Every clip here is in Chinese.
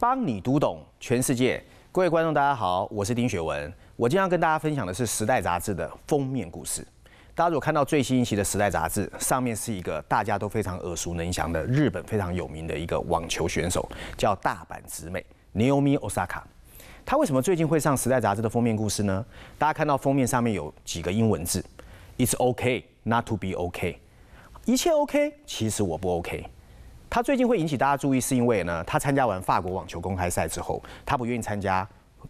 帮你读懂全世界，各位观众，大家好，我是丁雪文。我今天要跟大家分享的是《时代》杂志的封面故事。大家如果看到最新一期的《时代》杂志，上面是一个大家都非常耳熟能详的日本非常有名的一个网球选手，叫大阪直美（ Naomi Osaka ）。他为什么最近会上《时代》杂志的封面故事呢？大家看到封面上面有几个英文字：“It's OK not to be OK”，一切 OK，其实我不 OK。他最近会引起大家注意，是因为呢，他参加完法国网球公开赛之后，他不愿意参加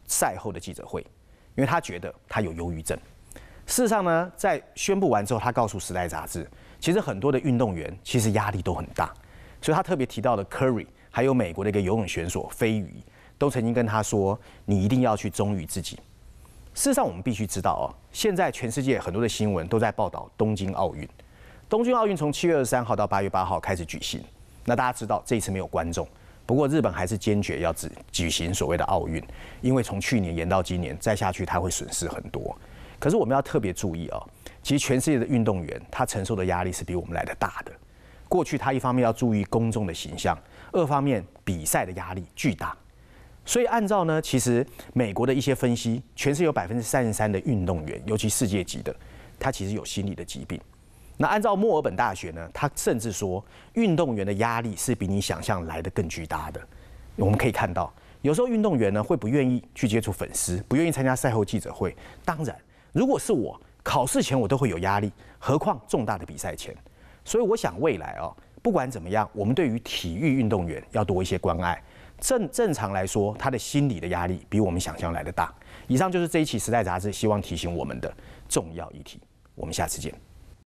赛后的记者会，因为他觉得他有忧郁症。事实上呢，在宣布完之后，他告诉《时代》杂志，其实很多的运动员其实压力都很大，所以他特别提到的 Curry，还有美国的一个游泳选手飞鱼，都曾经跟他说：“你一定要去忠于自己。”事实上，我们必须知道哦，现在全世界很多的新闻都在报道东京奥运。东京奥运从七月二十三号到八月八号开始举行。那大家知道，这一次没有观众，不过日本还是坚决要举举行所谓的奥运，因为从去年延到今年，再下去他会损失很多。可是我们要特别注意哦，其实全世界的运动员他承受的压力是比我们来的大的。过去他一方面要注意公众的形象，二方面比赛的压力巨大，所以按照呢，其实美国的一些分析，全是有百分之三十三的运动员，尤其世界级的，他其实有心理的疾病。那按照墨尔本大学呢，他甚至说，运动员的压力是比你想象来的更巨大的。我们可以看到，有时候运动员呢会不愿意去接触粉丝，不愿意参加赛后记者会。当然，如果是我考试前我都会有压力，何况重大的比赛前。所以我想未来啊，不管怎么样，我们对于体育运动员要多一些关爱。正正常来说，他的心理的压力比我们想象来的大。以上就是这一期《时代》杂志希望提醒我们的重要议题。我们下次见。